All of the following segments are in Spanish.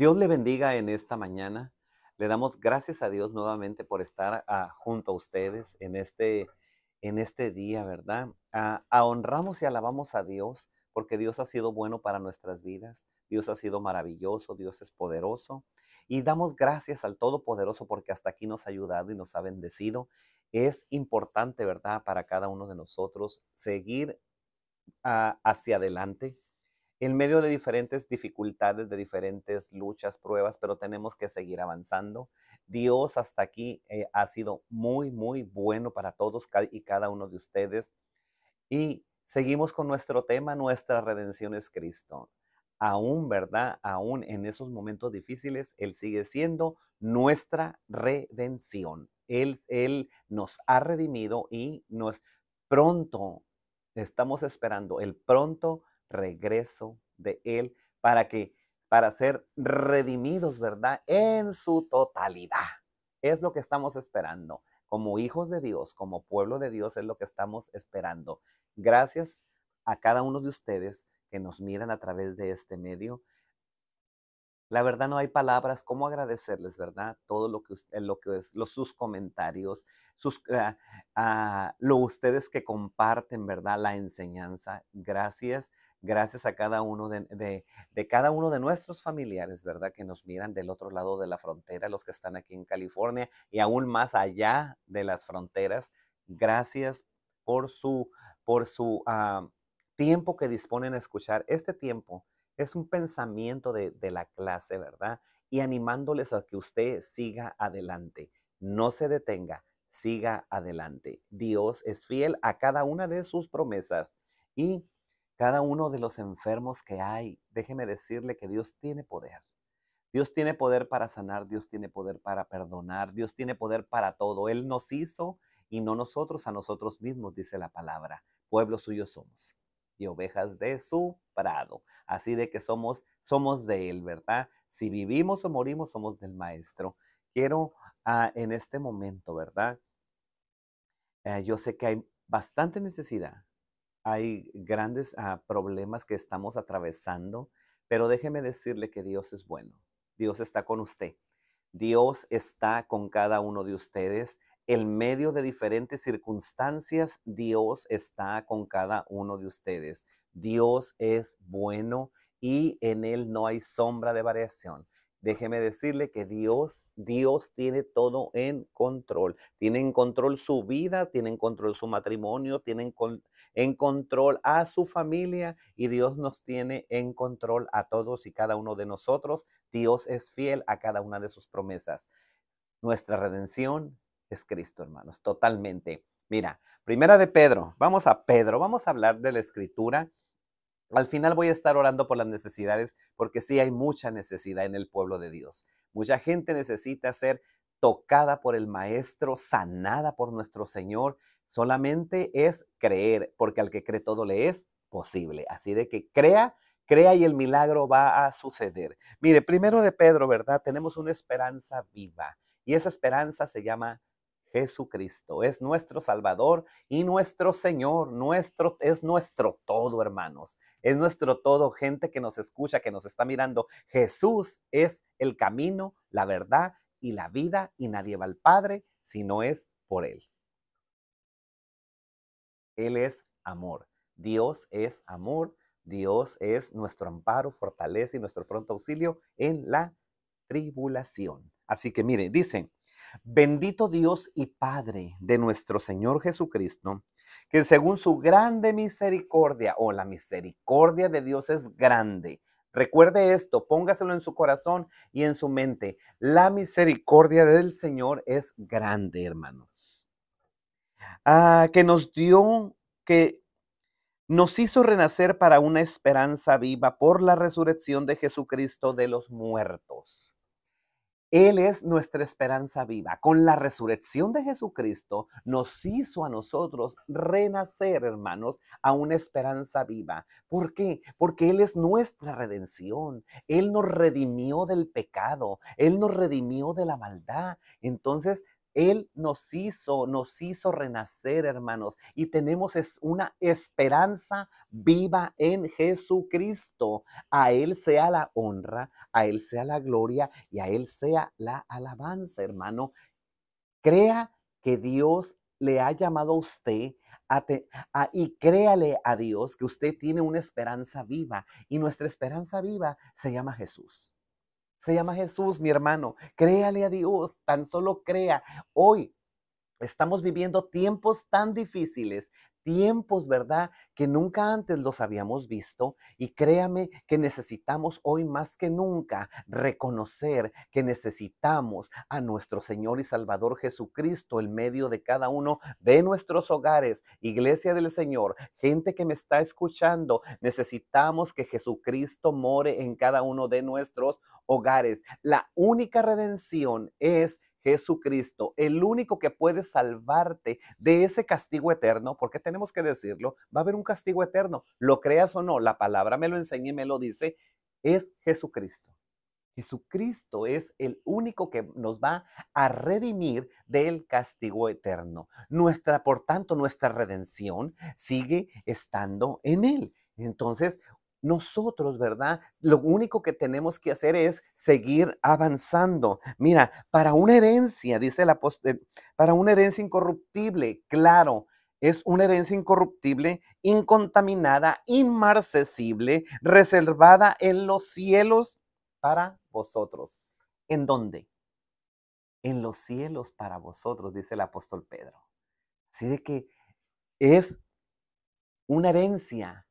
Dios le bendiga en esta mañana. Le damos gracias a Dios nuevamente por estar ah, junto a ustedes en este, en este día, ¿verdad? Ah, a honramos y alabamos a Dios porque Dios ha sido bueno para nuestras vidas. Dios ha sido maravilloso, Dios es poderoso. Y damos gracias al Todopoderoso porque hasta aquí nos ha ayudado y nos ha bendecido. Es importante, ¿verdad?, para cada uno de nosotros seguir ah, hacia adelante, en medio de diferentes dificultades, de diferentes luchas, pruebas, pero tenemos que seguir avanzando. Dios hasta aquí eh, ha sido muy, muy bueno para todos y cada uno de ustedes. Y seguimos con nuestro tema, nuestra redención es Cristo. Aún, ¿verdad? Aún en esos momentos difíciles, Él sigue siendo nuestra redención. Él, él nos ha redimido y nos pronto, estamos esperando el pronto regreso de Él para que para ser redimidos, ¿verdad? En su totalidad. Es lo que estamos esperando. Como hijos de Dios, como pueblo de Dios, es lo que estamos esperando. Gracias a cada uno de ustedes que nos miran a través de este medio. La verdad no hay palabras cómo agradecerles, ¿verdad? Todo lo que, eh, lo que es, los, sus comentarios, sus, a ah, ah, lo ustedes que comparten, ¿verdad? La enseñanza. Gracias. Gracias a cada uno de, cada uno de nuestros familiares, ¿verdad? Que nos miran del otro lado de la frontera, los que están aquí en California y aún más allá de las fronteras. Gracias por su, por su ah, tiempo que disponen a escuchar. Este tiempo es un pensamiento de, de la clase, ¿verdad? Y animándoles a que usted siga adelante, no se detenga siga adelante. Dios es fiel a cada una de sus promesas y cada uno de los enfermos que hay, déjeme decirle que Dios tiene poder. Dios tiene poder para sanar, Dios tiene poder para perdonar, Dios tiene poder para todo. Él nos hizo y no nosotros a nosotros mismos, dice la palabra. Pueblo suyo somos y ovejas de su prado. Así de que somos, somos de Él, ¿verdad? Si vivimos o morimos, somos del Maestro. Quiero ah, en este momento, ¿verdad? Eh, yo sé que hay bastante necesidad hay grandes ah, problemas que estamos atravesando, pero déjeme decirle que Dios es bueno. Dios está con usted. Dios está con cada uno de ustedes. En medio de diferentes circunstancias, Dios está con cada uno de ustedes. Dios es bueno y en Él no hay sombra de variación déjeme decirle que Dios, Dios tiene todo en control. Tiene en control su vida, tiene en control su matrimonio, tiene en, control a su familia y Dios nos tiene en control a todos y cada uno de nosotros. Dios es fiel a cada una de sus promesas. Nuestra redención es Cristo, hermanos, totalmente. Mira, primera de Pedro, vamos a Pedro, vamos a hablar de la escritura. Al final voy a estar orando por las necesidades, porque sí hay mucha necesidad en el pueblo de Dios. Mucha gente necesita ser tocada por el Maestro, sanada por nuestro Señor. Solamente es creer, porque al que cree todo le es posible. Así de que crea, crea y el milagro va a suceder. Mire, primero de Pedro, ¿verdad? Tenemos una esperanza viva y esa esperanza se llama Jesucristo. Es nuestro Salvador y nuestro Señor, nuestro, es nuestro todo, hermanos. Es nuestro todo, gente que nos escucha, que nos está mirando. Jesús es el camino, la verdad y la vida, y nadie va al Padre si no es por Él. Él es amor. Dios es amor. Dios es nuestro amparo, fortaleza y nuestro pronto auxilio en la tribulación. Así que miren, dicen, Bendito Dios y Padre de nuestro Señor Jesucristo, que según su grande misericordia, o la misericordia de Dios es grande. Recuerde esto, póngaselo en su corazón y en su mente. La misericordia del Señor es grande, hermanos. Ah, que nos dio, que nos hizo renacer para una esperanza viva por la resurrección de Jesucristo de los muertos él es nuestra esperanza viva. Con la resurrección de Jesucristo nos hizo a nosotros renacer, hermanos, a una esperanza viva. ¿Por qué? Porque Él es nuestra redención. Él nos redimió del pecado. Él nos redimió de la maldad. Entonces, él nos hizo, nos hizo renacer, hermanos, y tenemos una esperanza viva en Jesucristo. A Él sea la honra, a Él sea la gloria y a Él sea la alabanza, hermano. Crea que Dios le ha llamado a usted y créale a Dios que usted tiene una esperanza viva y nuestra esperanza viva se llama Jesús. Se llama Jesús, mi hermano. Créale a Dios, tan solo crea. Hoy estamos viviendo tiempos tan difíciles, tiempos, ¿verdad? Que nunca antes los habíamos visto y créame que necesitamos hoy más que nunca reconocer que necesitamos a nuestro Señor y Salvador Jesucristo en medio de cada uno de nuestros hogares, iglesia del Señor, gente que me está escuchando, necesitamos que Jesucristo more en cada uno de nuestros hogares. La única redención es Jesucristo, el único que puede salvarte de ese castigo eterno, porque tenemos que decirlo, va a haber un castigo eterno, lo creas o no, la palabra me lo enseña y me lo dice, es Jesucristo. Jesucristo es el único que nos va a redimir del castigo eterno. Nuestra, por tanto, nuestra redención sigue estando en Él. Entonces, nosotros, ¿verdad? Lo único que tenemos que hacer es seguir avanzando. Mira, para una herencia, dice el apóstol, para una herencia incorruptible, claro, es una herencia incorruptible, incontaminada, inmarcesible, reservada en los cielos para vosotros. ¿En dónde? En los cielos para vosotros, dice el apóstol Pedro. Así de que es una herencia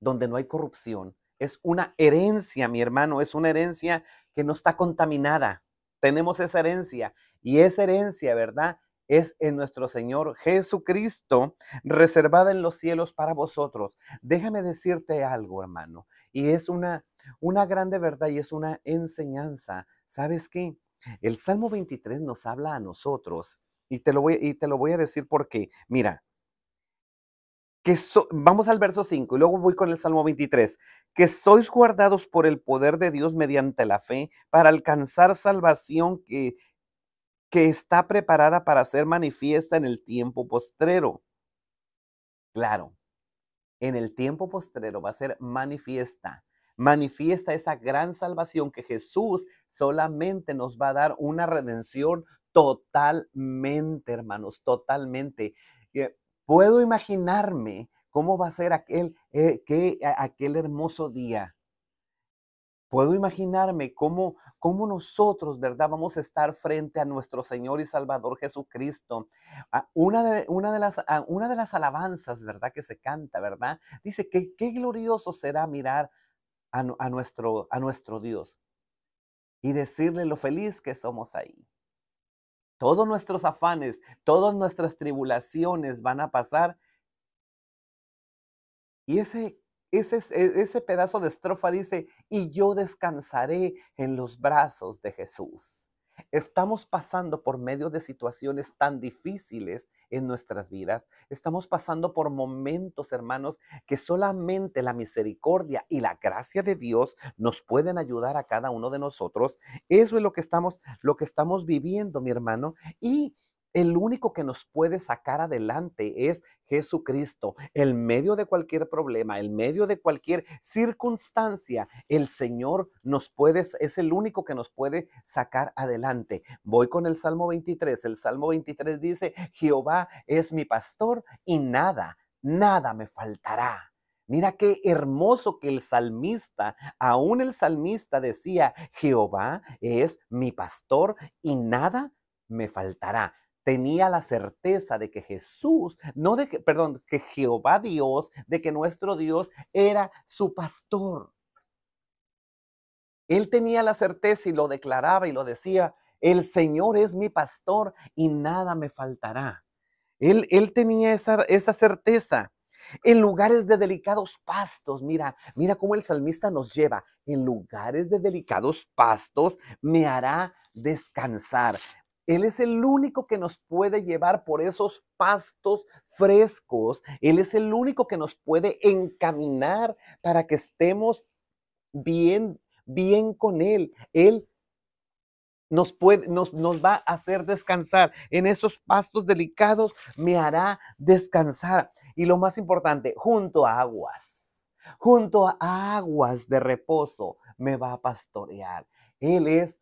donde no hay corrupción. Es una herencia, mi hermano, es una herencia que no está contaminada. Tenemos esa herencia y esa herencia, ¿verdad? es en nuestro Señor Jesucristo, reservada en los cielos para vosotros. Déjame decirte algo, hermano, y es una, una grande verdad y es una enseñanza. ¿Sabes qué? El Salmo 23 nos habla a nosotros y te lo voy, y te lo voy a decir porque, mira, vamos al verso 5 y luego voy con el Salmo 23, que sois guardados por el poder de Dios mediante la fe para alcanzar salvación que, que está preparada para ser manifiesta en el tiempo postrero. Claro, en el tiempo postrero va a ser manifiesta. Manifiesta esa gran salvación que Jesús solamente nos va a dar una redención totalmente, hermanos, totalmente. Puedo imaginarme cómo va a ser aquel, eh, aquel hermoso día. Puedo imaginarme cómo, cómo nosotros, ¿verdad? Vamos a estar frente a nuestro Señor y Salvador Jesucristo. Ah, una de, una de, las, ah, una de las alabanzas, ¿verdad? Que se canta, ¿verdad? Dice que qué glorioso será mirar a, a, nuestro, a nuestro Dios y decirle lo feliz que somos ahí. Todos nuestros afanes, todas nuestras tribulaciones van a pasar. Y ese, e, ese pedazo de estrofa dice, y yo descansaré en los brazos de Jesús. Estamos pasando por medio de situaciones tan difíciles en nuestras vidas. Estamos pasando por momentos, hermanos, que solamente la misericordia y la gracia de Dios nos pueden ayudar a cada uno de nosotros. Eso es lo que estamos, lo que estamos viviendo, mi hermano. Y el único que nos puede sacar adelante es Jesucristo. En medio de cualquier problema, en medio de cualquier circunstancia, el Señor nos puede, es el único que nos puede sacar adelante. Voy con el Salmo 23. El Salmo 23 dice, Jehová es mi pastor y nada, nada me faltará. Mira qué hermoso que el salmista, aún el salmista decía, Jehová es mi pastor y nada me faltará tenía la certeza de que Jesús, no de que, perdón, que Jehová Dios, de que nuestro Dios era su pastor. Él tenía la certeza y lo declaraba y lo decía, el Señor es mi pastor y nada me faltará. Él, él tenía esa, esa certeza. En lugares de delicados pastos, mira, mira cómo el salmista nos lleva. En lugares de delicados pastos me hará descansar. Él es el único que nos puede llevar por esos pastos frescos. Él es el único que nos puede encaminar para que estemos bien, bien con Él. Él nos, puede, nos, nos va a hacer descansar. En esos pastos delicados me hará descansar. Y lo más importante, junto a aguas, junto a aguas de reposo, me va a pastorear. Él es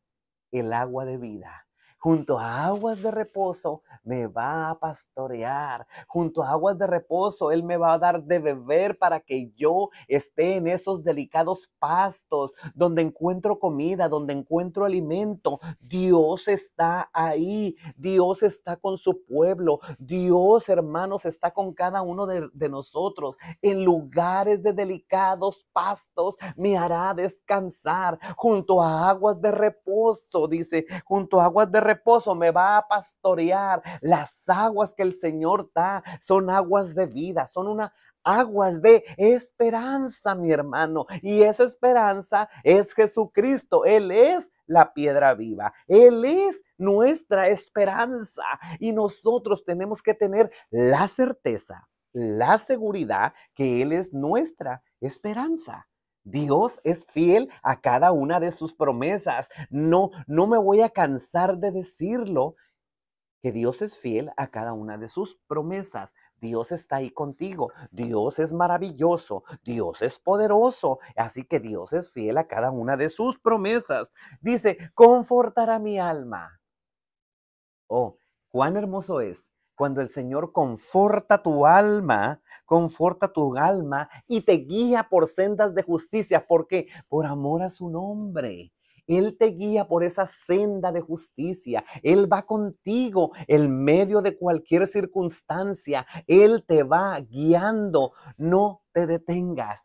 el agua de vida. Junto a aguas de reposo me va a pastorear. Junto a aguas de reposo Él me va a dar de beber para que yo esté en esos delicados pastos donde encuentro comida, donde encuentro alimento. Dios está ahí. Dios está con su pueblo. Dios, hermanos, está con cada uno de, nosotros. En lugares de delicados pastos me hará descansar. Junto a aguas de reposo, dice, junto a aguas de reposo reposo me va a pastorear. Las aguas que el Señor da son aguas de vida, son una aguas de esperanza, mi hermano. Y esa esperanza es Jesucristo. Él es la piedra viva. Él es nuestra esperanza. Y nosotros tenemos que tener la certeza, la seguridad que Él es nuestra esperanza. Dios es fiel a cada una de sus promesas. No, no me voy a cansar de decirlo, que Dios es fiel a cada una de sus promesas. Dios está ahí contigo. Dios es maravilloso. Dios es poderoso. Así que Dios es fiel a cada una de sus promesas. Dice, confortará mi alma. Oh, cuán hermoso es cuando el Señor conforta tu alma, conforta tu alma y te guía por sendas de justicia, porque por amor a su nombre. Él te guía por esa senda de justicia. Él va contigo en medio de cualquier circunstancia. Él te va guiando. No te detengas.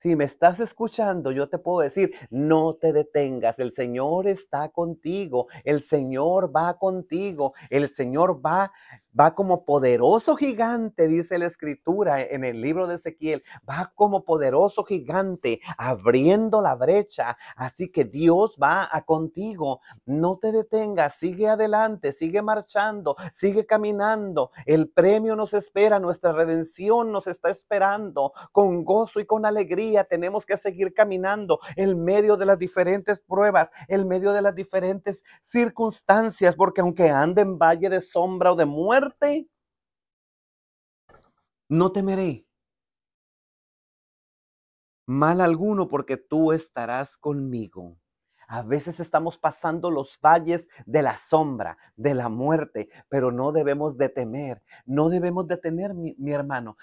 Si me estás escuchando, yo te puedo decir, no te detengas, el Señor está contigo, el Señor va contigo, el Señor va va como poderoso gigante, dice la escritura en el libro de Ezequiel, va como poderoso gigante abriendo la brecha, así que Dios va contigo, no te detengas, sigue adelante, sigue marchando, sigue caminando, el premio nos espera, nuestra redención nos está esperando, con gozo y con alegría tenemos que seguir caminando en medio de las diferentes pruebas, en medio de las diferentes circunstancias, porque aunque ande en valle de sombra o de muerte, no temeré mal alguno porque tú estarás conmigo. A veces estamos pasando los valles de la sombra, de la muerte, pero no debemos de temer, no debemos de tener, mi, hermano.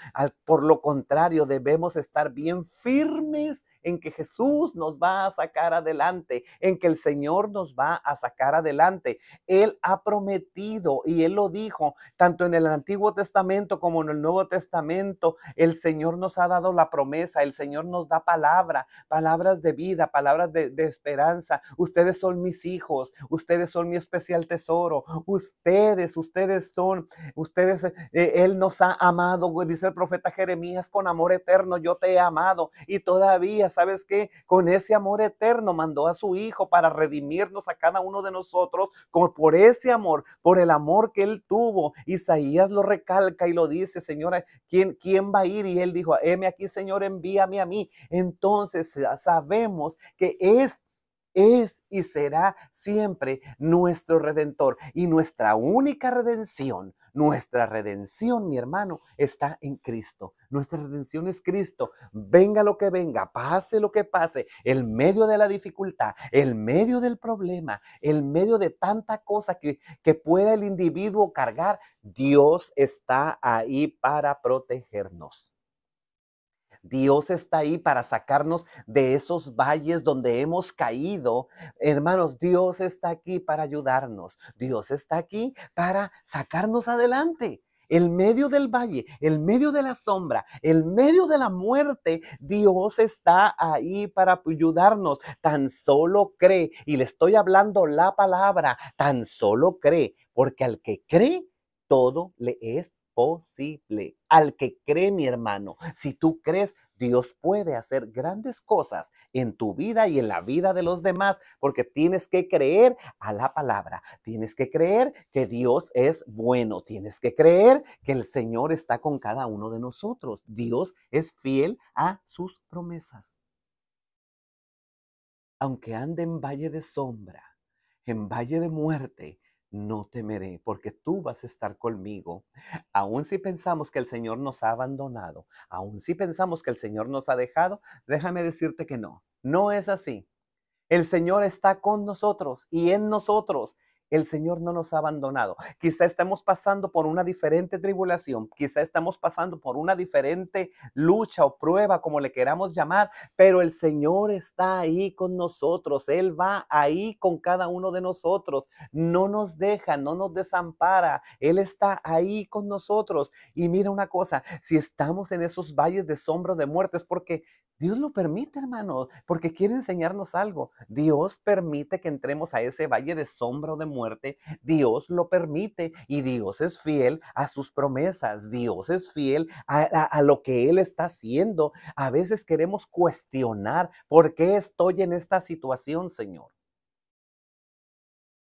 por lo contrario, debemos estar bien firmes en que Jesús nos va a sacar adelante, en que el Señor nos va a sacar adelante. Él ha prometido y Él lo dijo tanto en el Antiguo Testamento como en el Nuevo Testamento. El Señor nos ha dado la promesa, el Señor nos da palabra, palabras de vida, palabras de, esperanza. Ustedes son mis hijos, ustedes son mi especial tesoro, ustedes, ustedes son, ustedes, eh, Él nos ha amado, dice el profeta Jeremías, con amor eterno, yo te he amado y todavía ¿sabes qué? Con ese amor eterno mandó a su Hijo para redimirnos a cada uno de nosotros por ese amor, por el amor que Él tuvo. Isaías lo recalca y lo dice, Señora, ¿quién, quién va a ir? Y Él dijo, heme aquí, Señor, envíame a mí. Entonces sabemos que este es y será siempre nuestro redentor. Y nuestra única redención, nuestra redención, mi hermano, está en Cristo. Nuestra redención es Cristo. Venga lo que venga, pase lo que pase, en medio de la dificultad, el medio del problema, el medio de tanta cosa que, que pueda el individuo cargar, Dios está ahí para protegernos. Dios está ahí para sacarnos de esos valles donde hemos caído. Hermanos, Dios está aquí para ayudarnos. Dios está aquí para sacarnos adelante. El medio del valle, el medio de la sombra, el medio de la muerte, Dios está ahí para ayudarnos. Tan solo cree, y le estoy hablando la palabra, tan solo cree, porque al que cree, todo le es posible Al que cree, mi hermano, si tú crees, Dios puede hacer grandes cosas en tu vida y en la vida de los demás, porque tienes que creer a la palabra, tienes que creer que Dios es bueno, tienes que creer que el Señor está con cada uno de nosotros. Dios es fiel a sus promesas. Aunque ande en valle de sombra, en valle de muerte, no temeré, porque tú vas a estar conmigo. Aun si pensamos que el Señor nos ha abandonado, aun si pensamos que el Señor nos ha dejado, déjame decirte que no, no es así. El Señor está con nosotros y en nosotros. El Señor no nos ha abandonado. Quizá estamos pasando por una diferente tribulación, quizá estamos pasando por una diferente lucha o prueba, como le queramos llamar, pero el Señor está ahí con nosotros. Él va ahí con cada uno de nosotros. No nos deja, no nos desampara. Él está ahí con nosotros. Y mira una cosa, si estamos en esos valles de sombra de muerte, es porque Dios lo permite, hermano, porque quiere enseñarnos algo. Dios permite que entremos a ese valle de sombra de muerte, Dios lo permite y Dios es fiel a sus promesas, Dios es fiel a, a lo que Él está haciendo. A veces queremos cuestionar, ¿por qué estoy en esta situación, Señor?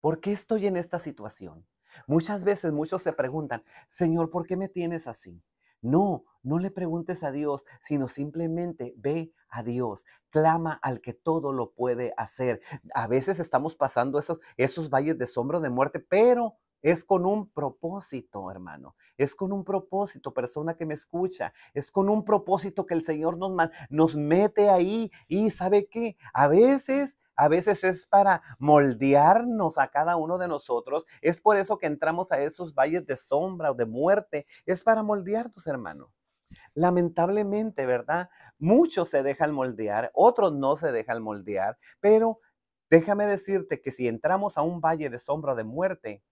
¿Por qué estoy en esta situación? Muchas veces muchos se preguntan, Señor, ¿por qué me tienes así? No, no le preguntes a Dios, sino simplemente ve a Dios, clama al que todo lo puede hacer. A veces estamos pasando esos, esos valles de sombra de muerte, pero es con un propósito, hermano. Es con un propósito, persona que me escucha. Es con un propósito que el Señor nos, nos mete ahí. Y sabe qué? A veces a veces es para moldearnos a cada uno de nosotros. Es por eso que entramos a esos valles de sombra o de muerte. Es para moldearnos, hermano. Lamentablemente, ¿verdad? Muchos se dejan moldear, otros no se dejan moldear, pero déjame decirte que si entramos a un valle de sombra o de muerte,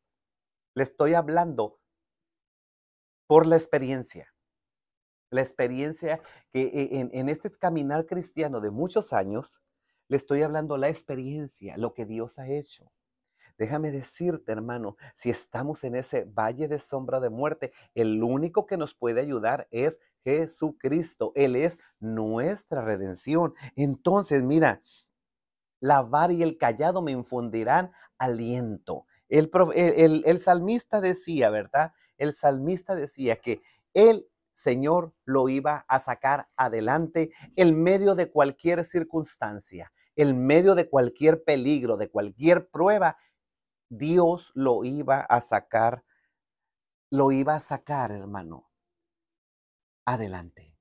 le estoy hablando por la experiencia. La experiencia que e, en, este caminar cristiano de muchos años, le estoy hablando la experiencia, lo que Dios ha hecho. Déjame decirte, hermano, si estamos en ese valle de sombra de muerte, el único que nos puede ayudar es Jesucristo. Él es nuestra redención. Entonces, mira, la y el callado me infundirán aliento. El, salmista decía, ¿verdad? El salmista decía que el Señor lo iba a sacar adelante en medio de cualquier circunstancia, en medio de cualquier peligro, de cualquier prueba. Dios lo iba a sacar, lo iba a sacar, hermano, adelante.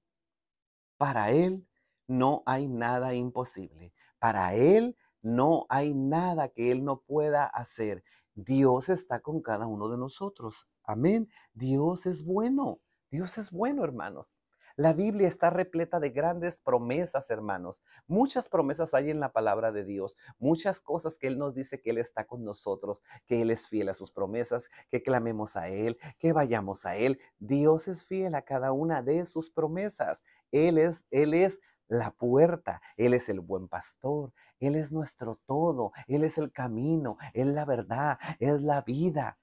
Para Él no hay nada imposible. Para Él no hay nada que Él no pueda hacer. Dios está con cada uno de nosotros. Amén. Dios es bueno. Dios es bueno, hermanos. La Biblia está repleta de grandes promesas, hermanos. Muchas promesas hay en la palabra de Dios. Muchas cosas que Él nos dice que Él está con nosotros, que Él es fiel a sus promesas, que clamemos a Él, que vayamos a Él. Dios es fiel a cada una de sus promesas. Él es, Él es la puerta, Él es el buen pastor, Él es nuestro todo, Él es el camino, es la verdad, es la vida.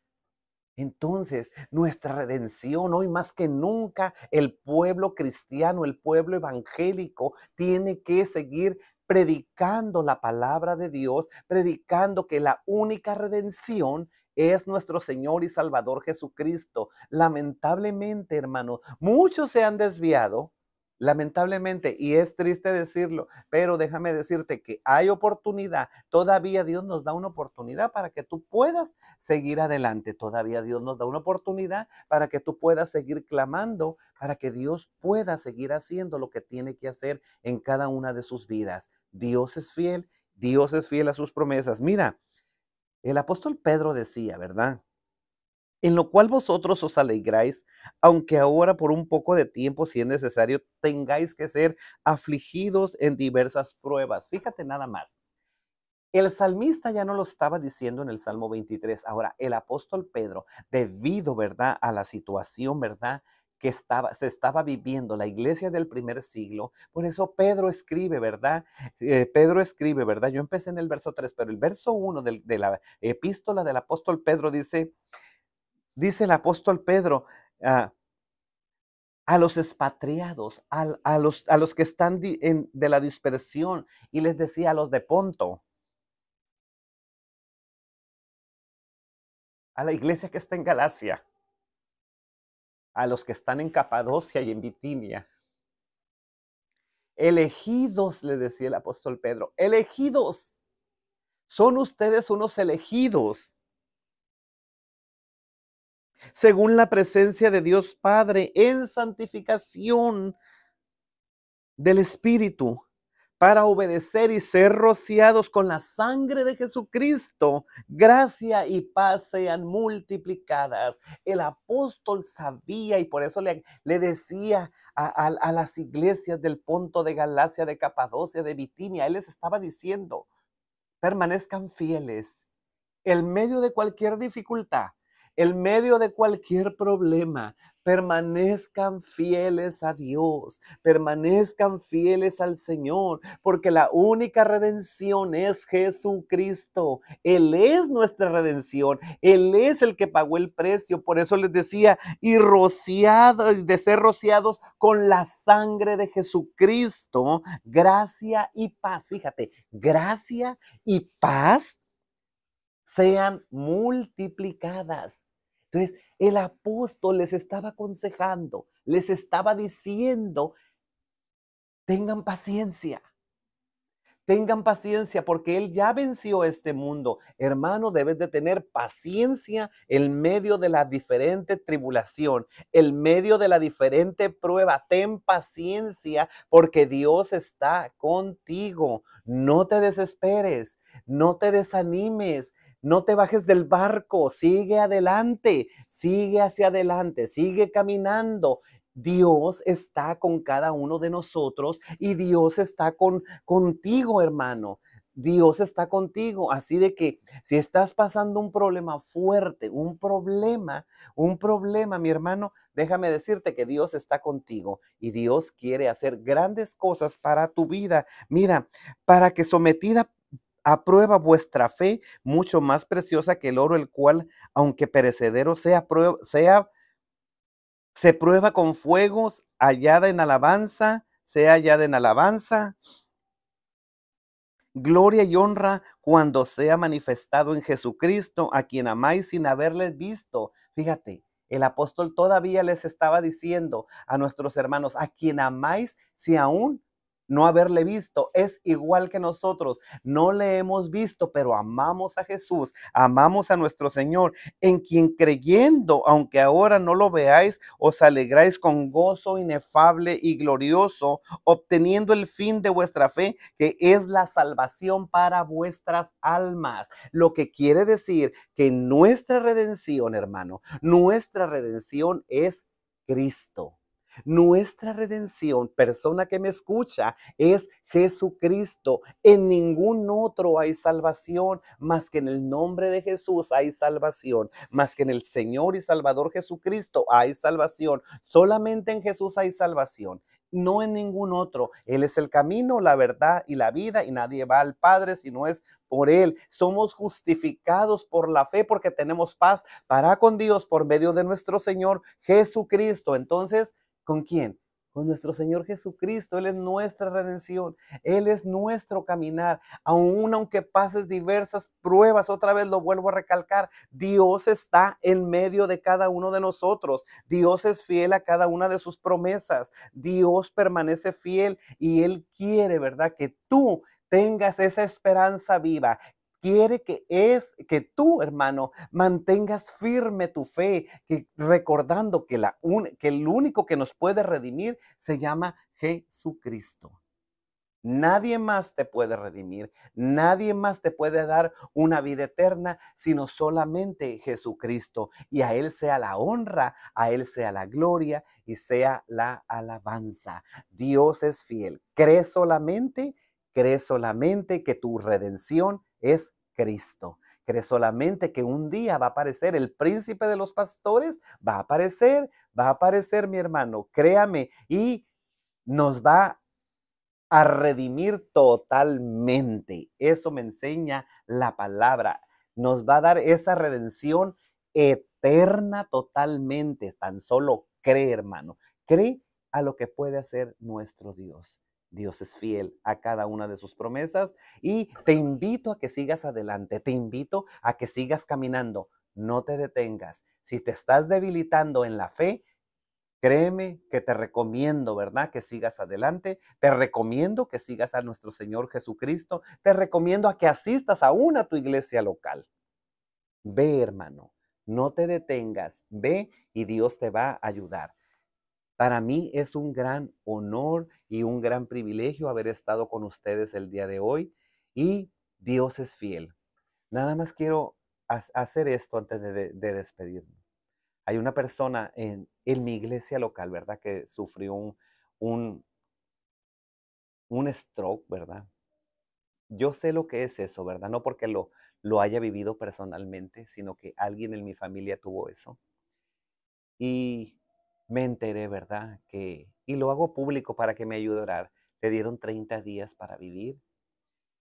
Entonces, nuestra redención, hoy más que nunca, el pueblo cristiano, el pueblo evangélico, tiene que seguir predicando la palabra de Dios, predicando que la única redención es nuestro Señor y Salvador Jesucristo. Lamentablemente, hermanos, muchos se han desviado Lamentablemente, y es triste decirlo, pero déjame decirte que hay oportunidad. Todavía Dios nos da una oportunidad para que tú puedas seguir adelante. Todavía Dios nos da una oportunidad para que tú puedas seguir clamando, para que Dios pueda seguir haciendo lo que tiene que hacer en cada una de sus vidas. Dios es fiel, Dios es fiel a sus promesas. Mira, el apóstol Pedro decía, ¿verdad? en lo cual vosotros os alegráis, aunque ahora por un poco de tiempo, si es necesario, tengáis que ser afligidos en diversas pruebas. Fíjate nada más. El salmista ya no lo estaba diciendo en el Salmo 23. Ahora, el apóstol Pedro, debido, ¿verdad?, a la situación, ¿verdad?, que estaba, se estaba viviendo la iglesia del primer siglo. Por eso Pedro escribe, ¿verdad? Eh, Pedro escribe, ¿verdad? Yo empecé en el verso 3, pero el verso 1 de la epístola del apóstol Pedro dice, dice el apóstol Pedro, ah, a los expatriados, a, a, los, que están de la dispersión, y les decía a los de Ponto, a la iglesia que está en Galacia, a los que están en Capadocia y en Bitinia. Elegidos, le decía el apóstol Pedro, elegidos. Son ustedes unos elegidos según la presencia de Dios Padre, en santificación del Espíritu, para obedecer y ser rociados con la sangre de Jesucristo. Gracia y paz sean multiplicadas. El apóstol sabía y por eso le, decía a, las iglesias del Ponto, de Galacia, de Capadocia, de Bitinia, él les estaba diciendo, permanezcan fieles. En medio de cualquier dificultad, en medio de cualquier problema, permanezcan fieles a Dios, permanezcan fieles al Señor, porque la única redención es Jesucristo. Él es nuestra redención, Él es el que pagó el precio. Por eso les decía, y rociados, de ser rociados con la sangre de Jesucristo, gracia y paz. Fíjate, gracia y paz sean multiplicadas entonces, el apóstol les estaba aconsejando, les estaba diciendo, tengan paciencia, tengan paciencia porque Él ya venció este mundo. Hermano, debes de tener paciencia en medio de la diferente tribulación, en medio de la diferente prueba. Ten paciencia porque Dios está contigo. No te desesperes, no te desanimes no te bajes del barco, sigue adelante, sigue hacia adelante, sigue caminando. Dios está con cada uno de nosotros y Dios está con, contigo, hermano. Dios está contigo. Así de que si estás pasando un problema fuerte, un problema, un problema, mi hermano, déjame decirte que Dios está contigo y Dios quiere hacer grandes cosas para tu vida. Mira, para que sometida aprueba vuestra fe, mucho más preciosa que el oro, el cual, aunque perecedero sea, prueba, sea se prueba con fuegos, hallada en alabanza, sea hallada en alabanza, gloria y honra cuando sea manifestado en Jesucristo, a quien amáis sin haberles visto. Fíjate, el apóstol todavía les estaba diciendo a nuestros hermanos, a quien amáis si aún no haberle visto. Es igual que nosotros. No le hemos visto, pero amamos a Jesús, amamos a nuestro Señor, en quien creyendo, aunque ahora no lo veáis, os alegráis con gozo inefable y glorioso, obteniendo el fin de vuestra fe, que es la salvación para vuestras almas. Lo que quiere decir que nuestra redención, hermano, nuestra redención es Cristo. Nuestra redención, persona que me escucha, es Jesucristo. En ningún otro hay salvación más que en el nombre de Jesús hay salvación, más que en el Señor y Salvador Jesucristo hay salvación. Solamente en Jesús hay salvación no en ningún otro. Él es el camino, la verdad y la vida y nadie va al Padre si no es por Él. Somos justificados por la fe porque tenemos paz para con Dios por medio de nuestro Señor Jesucristo. Entonces, ¿Con quién? Con nuestro Señor Jesucristo. Él es nuestra redención. Él es nuestro caminar. Aún aunque pases diversas pruebas, otra vez lo vuelvo a recalcar, Dios está en medio de cada uno de nosotros. Dios es fiel a cada una de sus promesas. Dios permanece fiel y Él quiere, ¿verdad? Que tú tengas esa esperanza viva, quiere que es que tú, hermano, mantengas firme tu fe, que, recordando que, la que el único que nos puede redimir se llama Jesucristo. Nadie más te puede redimir, nadie más te puede dar una vida eterna, sino solamente Jesucristo. Y a Él sea la honra, a Él sea la gloria y sea la alabanza. Dios es fiel. Cree solamente, cree solamente que tu redención es Cristo. cree solamente que un día va a aparecer el príncipe de los pastores? Va a aparecer, va a aparecer mi hermano, créame, y nos va a redimir totalmente. Eso me enseña la palabra. Nos va a dar esa redención eterna totalmente. Tan solo cree, hermano. Cree a lo que puede hacer nuestro Dios. Dios es fiel a cada una de sus promesas y te invito a que sigas adelante, te invito a que sigas caminando, no te detengas. Si te estás debilitando en la fe, Créeme que te recomiendo, ¿verdad? Que sigas adelante. Te recomiendo que sigas a nuestro Señor Jesucristo. Te recomiendo a que asistas aún a tu iglesia local. Ve, hermano, no te detengas. Ve y Dios te va a ayudar. Para mí es un gran honor y un gran privilegio haber estado con ustedes el día de hoy y Dios es fiel. Nada más quiero hacer esto antes de, de despedirme. Hay una persona en, en, mi iglesia local, ¿verdad? Que sufrió un, un, un stroke, ¿verdad? Yo sé lo que es eso, ¿verdad? No porque lo, lo haya vivido personalmente, sino que alguien en mi familia tuvo eso. Y me enteré, ¿verdad? Que, y lo hago público para que me ayude a orar. Le dieron 30 días para vivir.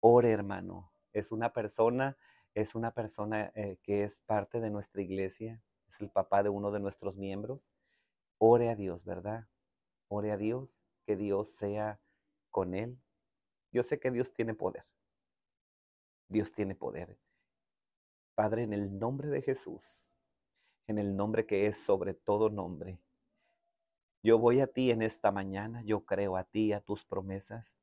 Ore, hermano. Es una persona, es una persona eh, que es parte de nuestra iglesia. Es el papá de uno de nuestros miembros. Ore a Dios, ¿verdad? Ore a Dios, que Dios sea con él. Yo sé que Dios tiene poder. Dios tiene poder. Padre, en el nombre de Jesús, en el nombre que es sobre todo nombre, yo voy a ti en esta mañana, yo creo a ti, a tus promesas.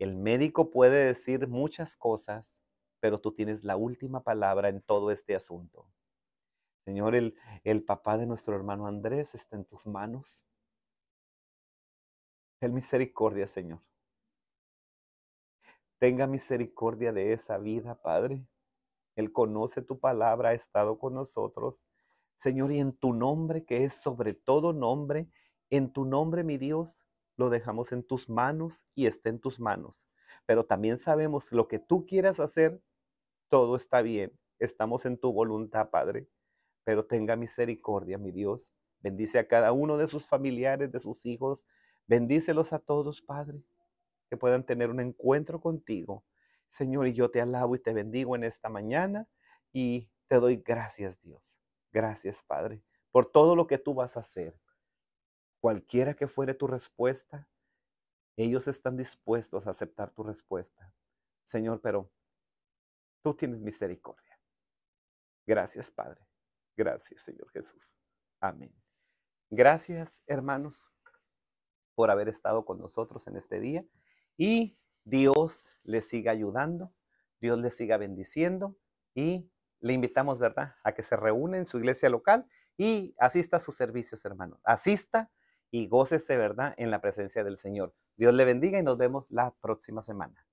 El médico puede decir muchas cosas, pero tú tienes la última palabra en todo este asunto. Señor, el, el papá de nuestro hermano Andrés está en tus manos. El misericordia, Señor. Tenga misericordia de esa vida, Padre. Él conoce tu palabra, ha estado con nosotros. Señor, y en tu nombre, que es sobre todo nombre, en tu nombre, mi Dios, lo dejamos en tus manos y está en tus manos. Pero también sabemos lo que tú quieras hacer, todo está bien. Estamos en tu voluntad, Padre. Pero tenga misericordia, mi Dios. Bendice a cada uno de sus familiares, de sus hijos. Bendícelos a todos, Padre, que puedan tener un encuentro contigo. Señor, y yo te alabo y te bendigo en esta mañana y te doy gracias, Dios. Gracias, Padre, por todo lo que tú vas a hacer. Cualquiera que fuere tu respuesta, ellos están dispuestos a aceptar tu respuesta. Señor, pero tú tienes misericordia. Gracias, Padre. Gracias, Señor Jesús. Amén. Gracias, hermanos, por haber estado con nosotros en este día. Y Dios les siga ayudando, Dios les siga bendiciendo y le invitamos, ¿verdad?, a que se reúna en su iglesia local y asista a sus servicios, hermanos. Asista y de ¿verdad?, en la presencia del Señor. Dios le bendiga y nos vemos la próxima semana.